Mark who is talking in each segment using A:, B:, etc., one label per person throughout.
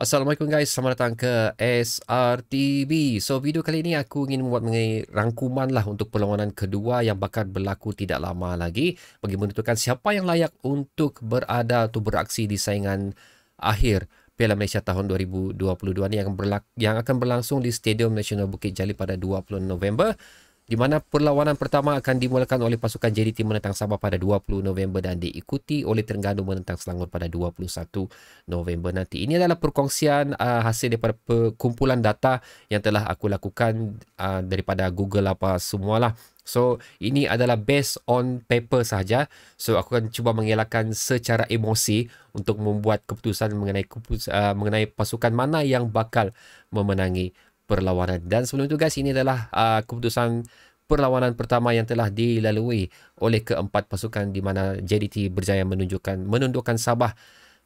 A: Assalamualaikum guys, selamat datang ke SRTV. So video kali ini aku ingin membuat mengenai rangkuman lah untuk perlawanan kedua yang bakal berlaku tidak lama lagi bagi menentukan siapa yang layak untuk berada atau beraksi di saingan akhir Piala Malaysia tahun 2022 ni yang, berla- yang akan berlangsung di Stadium Nasional Bukit Jalil pada 20 November di mana perlawanan pertama akan dimulakan oleh pasukan JDT menentang Sabah pada 20 November dan diikuti oleh Terengganu menentang Selangor pada 21 November nanti. Ini adalah perkongsian uh, hasil daripada perkumpulan data yang telah aku lakukan uh, daripada Google apa semualah. So, ini adalah based on paper sahaja. So, aku akan cuba mengelakkan secara emosi untuk membuat keputusan mengenai uh, mengenai pasukan mana yang bakal memenangi perlawanan. Dan sebelum itu guys, ini adalah uh, keputusan perlawanan pertama yang telah dilalui oleh keempat pasukan di mana JDT berjaya menunjukkan menundukkan Sabah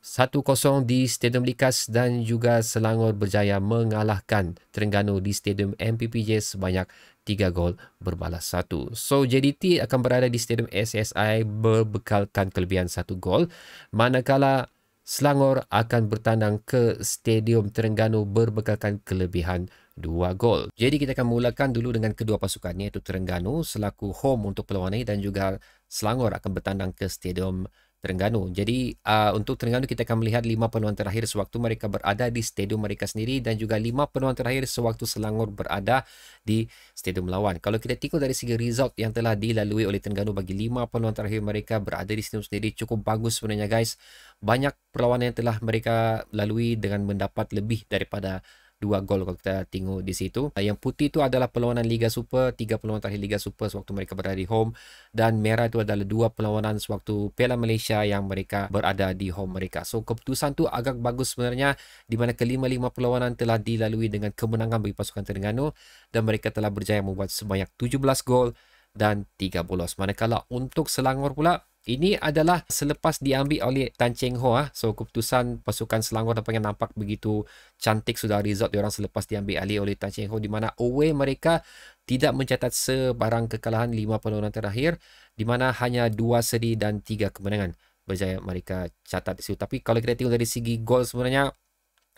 A: 1-0 di Stadium Likas dan juga Selangor berjaya mengalahkan Terengganu di Stadium MPPJ sebanyak 3 gol berbalas 1. So JDT akan berada di Stadium SSI berbekalkan kelebihan 1 gol manakala Selangor akan bertandang ke Stadium Terengganu berbekalkan kelebihan dua gol. Jadi kita akan mulakan dulu dengan kedua pasukan iaitu Terengganu selaku home untuk perlawanan dan juga Selangor akan bertandang ke Stadium Terengganu. Jadi uh, untuk Terengganu kita akan melihat lima penuan terakhir sewaktu mereka berada di stadium mereka sendiri dan juga lima penuan terakhir sewaktu Selangor berada di stadium lawan. Kalau kita tengok dari segi result yang telah dilalui oleh Terengganu bagi lima penuan terakhir mereka berada di stadium sendiri cukup bagus sebenarnya guys. Banyak perlawanan yang telah mereka lalui dengan mendapat lebih daripada dua gol kalau kita tengok di situ. Ah, yang putih itu adalah perlawanan Liga Super, tiga perlawanan terakhir Liga Super sewaktu mereka berada di home dan merah itu adalah dua perlawanan sewaktu Piala Malaysia yang mereka berada di home mereka. So keputusan tu agak bagus sebenarnya di mana kelima-lima perlawanan telah dilalui dengan kemenangan bagi pasukan Terengganu dan mereka telah berjaya membuat sebanyak 17 gol dan 3 bolos. Manakala untuk Selangor pula, ini adalah selepas diambil oleh Tan Cheng Ho ah. So keputusan pasukan Selangor dapat nampak begitu cantik sudah result orang selepas diambil alih oleh Tan Cheng Ho di mana away mereka tidak mencatat sebarang kekalahan lima penurunan terakhir di mana hanya dua seri dan tiga kemenangan berjaya mereka catat di Tapi kalau kita tengok dari segi gol sebenarnya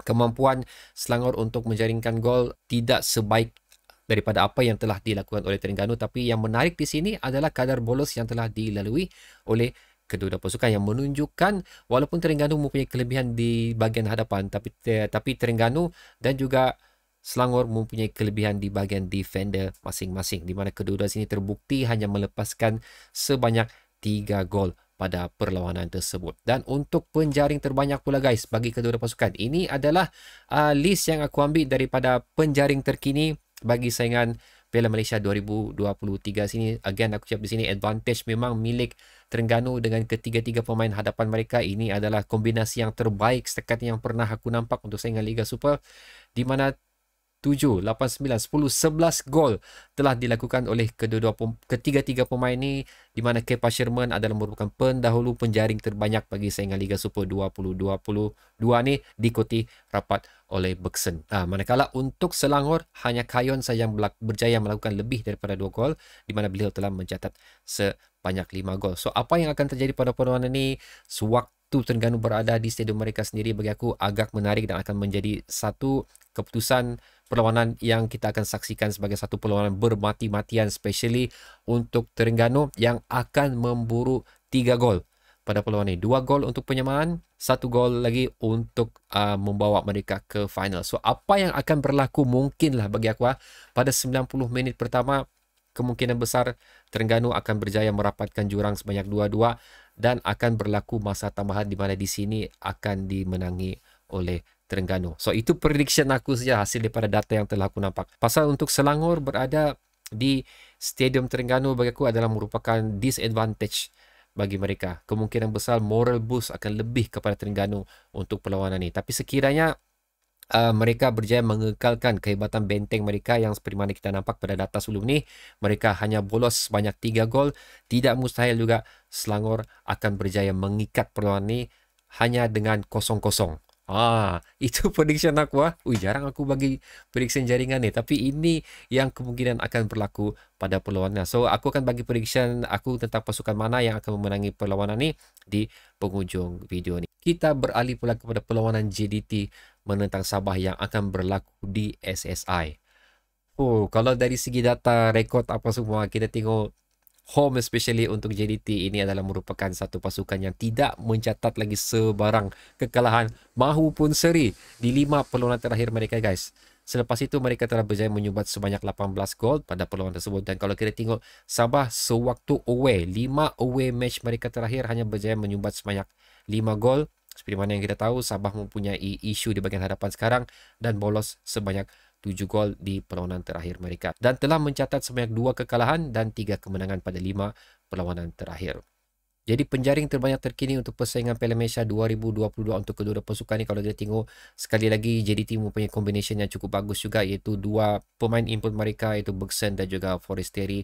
A: kemampuan Selangor untuk menjaringkan gol tidak sebaik daripada apa yang telah dilakukan oleh Terengganu tapi yang menarik di sini adalah kadar bolos yang telah dilalui oleh kedua-dua pasukan yang menunjukkan walaupun Terengganu mempunyai kelebihan di bahagian hadapan tapi tapi Terengganu dan juga Selangor mempunyai kelebihan di bahagian defender masing-masing di mana kedua-dua sini terbukti hanya melepaskan sebanyak 3 gol pada perlawanan tersebut. Dan untuk penjaring terbanyak pula guys bagi kedua-dua pasukan. Ini adalah uh, list yang aku ambil daripada penjaring terkini bagi saingan Piala Malaysia 2023 sini again aku cakap di sini advantage memang milik Terengganu dengan ketiga-tiga pemain hadapan mereka ini adalah kombinasi yang terbaik setakat yang pernah aku nampak untuk saingan Liga Super di mana 7, 8, 9, 10, gol telah dilakukan oleh kedua-dua ketiga-tiga pemain ini di mana Kepa Sherman adalah merupakan pendahulu penjaring terbanyak bagi saingan Liga Super 2022 ini diikuti rapat oleh Bexen. Ha, ah, manakala untuk Selangor hanya Kayon saja yang berjaya melakukan lebih daripada 2 gol di mana beliau telah mencatat sebanyak 5 gol. So apa yang akan terjadi pada perlawanan ini sewaktu tu Terengganu berada di stadium mereka sendiri bagi aku agak menarik dan akan menjadi satu keputusan perlawanan yang kita akan saksikan sebagai satu perlawanan bermati-matian especially untuk Terengganu yang akan memburu 3 gol pada perlawanan ini. 2 gol untuk penyamaan, 1 gol lagi untuk uh, membawa mereka ke final. So apa yang akan berlaku mungkinlah bagi aku ah, pada 90 minit pertama kemungkinan besar Terengganu akan berjaya merapatkan jurang sebanyak 2-2 dan akan berlaku masa tambahan di mana di sini akan dimenangi oleh Terengganu. So itu prediction aku saja hasil daripada data yang telah aku nampak. Pasal untuk Selangor berada di Stadium Terengganu bagi aku adalah merupakan disadvantage bagi mereka. Kemungkinan besar moral boost akan lebih kepada Terengganu untuk perlawanan ini. Tapi sekiranya uh, mereka berjaya mengekalkan kehebatan benteng mereka yang seperti mana kita nampak pada data sebelum ni, mereka hanya bolos banyak 3 gol, tidak mustahil juga Selangor akan berjaya mengikat perlawanan ini hanya dengan kosong-kosong. Ah, itu prediction aku ah. Ui, jarang aku bagi prediction jaringan ni, tapi ini yang kemungkinan akan berlaku pada perlawanan. So, aku akan bagi prediction aku tentang pasukan mana yang akan memenangi perlawanan ni di penghujung video ni. Kita beralih pula kepada perlawanan JDT menentang Sabah yang akan berlaku di SSI. Oh, kalau dari segi data, rekod apa semua kita tengok home especially untuk JDT ini adalah merupakan satu pasukan yang tidak mencatat lagi sebarang kekalahan mahupun seri di lima perlawanan terakhir mereka guys. Selepas itu mereka telah berjaya menyumbat sebanyak 18 gol pada perlawanan tersebut dan kalau kita tengok Sabah sewaktu away, 5 away match mereka terakhir hanya berjaya menyumbat sebanyak 5 gol. Seperti mana yang kita tahu Sabah mempunyai isu di bahagian hadapan sekarang dan bolos sebanyak 7 gol di perlawanan terakhir mereka dan telah mencatat sebanyak 2 kekalahan dan 3 kemenangan pada 5 perlawanan terakhir. Jadi penjaring terbanyak terkini untuk persaingan Piala Malaysia 2022 untuk kedua-dua pasukan ini kalau kita tengok sekali lagi JDT mempunyai kombinasi yang cukup bagus juga iaitu dua pemain input mereka iaitu Bergson dan juga Forestieri.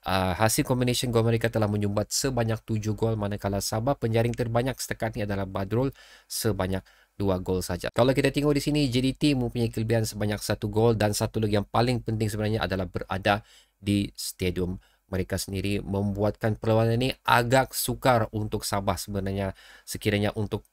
A: Uh, ah, hasil kombinasi gol mereka telah menyumbat sebanyak 7 gol manakala Sabah penjaring terbanyak setakat ini adalah Badrul sebanyak dua gol saja. Kalau kita tengok di sini JDT mempunyai kelebihan sebanyak satu gol dan satu lagi yang paling penting sebenarnya adalah berada di stadium mereka sendiri membuatkan perlawanan ini agak sukar untuk Sabah sebenarnya sekiranya untuk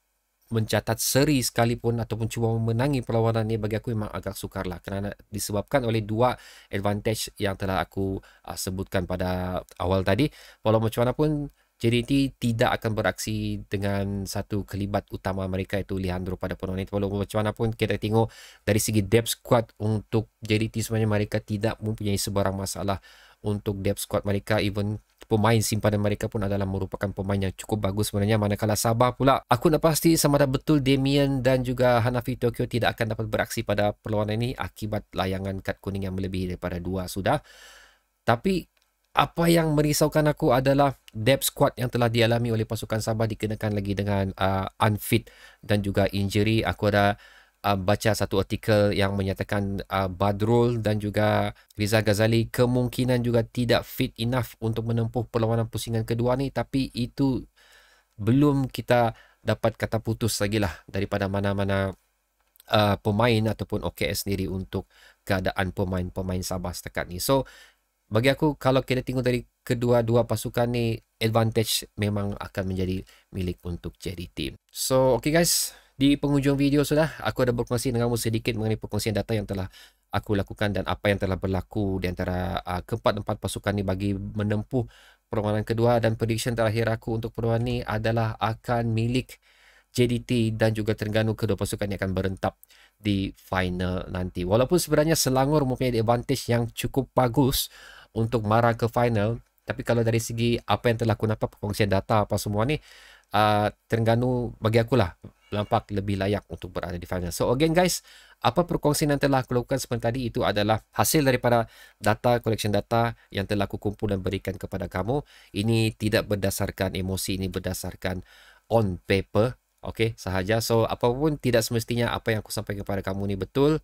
A: mencatat seri sekalipun ataupun cuba memenangi perlawanan ini bagi aku memang agak sukar lah kerana disebabkan oleh dua advantage yang telah aku uh, sebutkan pada awal tadi Walau macam mana pun JDT tidak akan beraksi dengan satu kelibat utama mereka itu Leandro pada penuh itu Walaupun macam mana pun kita tengok dari segi depth squad untuk JDT sebenarnya mereka tidak mempunyai sebarang masalah untuk depth squad mereka even pemain simpanan mereka pun adalah merupakan pemain yang cukup bagus sebenarnya manakala Sabah pula aku nak pasti sama ada betul Damien dan juga Hanafi Tokyo tidak akan dapat beraksi pada perlawanan ini akibat layangan kad kuning yang melebihi daripada dua sudah tapi apa yang merisaukan aku adalah depth squad yang telah dialami oleh pasukan Sabah dikenakan lagi dengan uh, unfit dan juga injury. Aku ada uh, baca satu artikel yang menyatakan uh, Badrul dan juga Rizal Ghazali kemungkinan juga tidak fit enough untuk menempuh perlawanan pusingan kedua ni tapi itu belum kita dapat kata putus lagi lah daripada mana-mana uh, pemain ataupun OKS sendiri untuk keadaan pemain-pemain Sabah setakat ni. So, bagi aku kalau kita tengok dari kedua-dua pasukan ni advantage memang akan menjadi milik untuk Cherry Team. So okay guys, di penghujung video sudah aku ada berkongsi dengan kamu sedikit mengenai perkongsian data yang telah aku lakukan dan apa yang telah berlaku di antara uh, ah, keempat-empat pasukan ni bagi menempuh perlawanan kedua dan prediction terakhir aku untuk perlawanan ni adalah akan milik JDT dan juga Terengganu kedua pasukan yang akan berentap di final nanti. Walaupun sebenarnya Selangor mempunyai advantage yang cukup bagus untuk mara ke final tapi kalau dari segi apa yang telah aku nampak perkongsian data apa semua ni uh, Terengganu bagi aku lah nampak lebih layak untuk berada di final. So again guys, apa perkongsian yang telah aku lakukan sebentar tadi itu adalah hasil daripada data collection data yang telah aku kumpul dan berikan kepada kamu. Ini tidak berdasarkan emosi, ini berdasarkan on paper. Okay, sahaja. So apapun tidak semestinya apa yang aku sampaikan kepada kamu ni betul.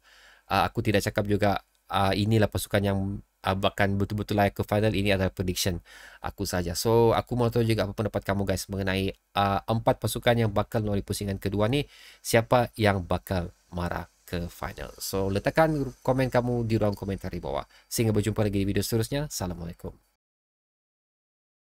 A: Uh, aku tidak cakap juga uh, inilah pasukan yang akan betul-betul layak ke final ini adalah prediction aku saja. So aku mau tahu juga apa pendapat kamu guys mengenai uh, empat pasukan yang bakal melalui pusingan kedua ni siapa yang bakal marah ke final. So letakkan komen kamu di ruang komentar di bawah. Sehingga berjumpa lagi di video seterusnya. Assalamualaikum.